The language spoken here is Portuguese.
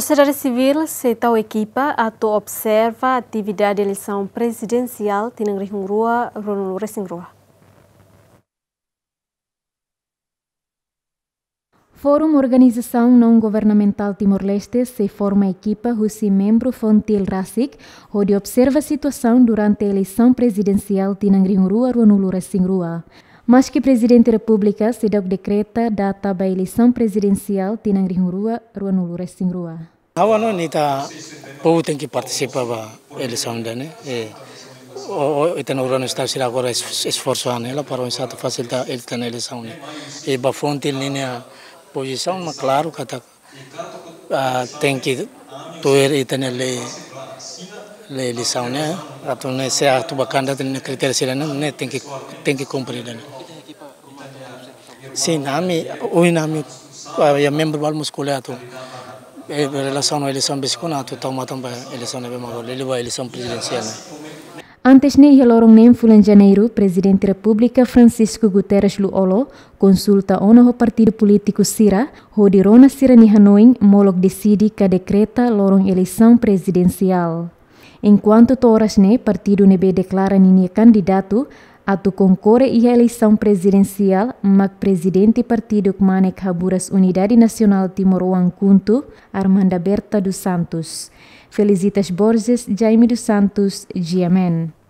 Sociedade Civil tal equipa ato observa a atividade eleição presidencial de rihungrua ronul resingrua. Fórum Organização Não Governamental Timor-Leste se forma a equipa cujo membro Fontil Rasik, onde observa a situação durante a eleição presidencial de Nangrihurua Ruanulura Singrua que Presidente da República decreta dekreta data da eleição presidencial tinang ringrua ruanulu resingrua. Awa não, nita povo tem que participar da eleição né. É, o itan está a agora esforço nela para o estado facilitar a eleição. Né? E ba fonte linha posição, mas claro que tá, tem que ter a ele eleição, né? Então, né, se a tua candidata tem critério se né, tem que tem que cumprir, né? Sim, nami, o nami, é membro do muscular, tu. Em relação à eleição biscona, tu toma também eleição né, mas ele vai eleição presidencial, né? Antes ne yalorong nem fulan janeiro, Presidente da República Francisco Guterres Luolo consulta ono ho partido político Sira, ho rona Sira ni molok decidi ka decreta lorong eleição presidencial enquanto toras né partido nebe declara nini candidato tu concorre e eleição presidencial mak presidente partido kmanek haburas Unidade Nacional Timor Kuntu Armanda Berta dos Santos. Felicitas Borges, Jaime dos Santos, Giamen.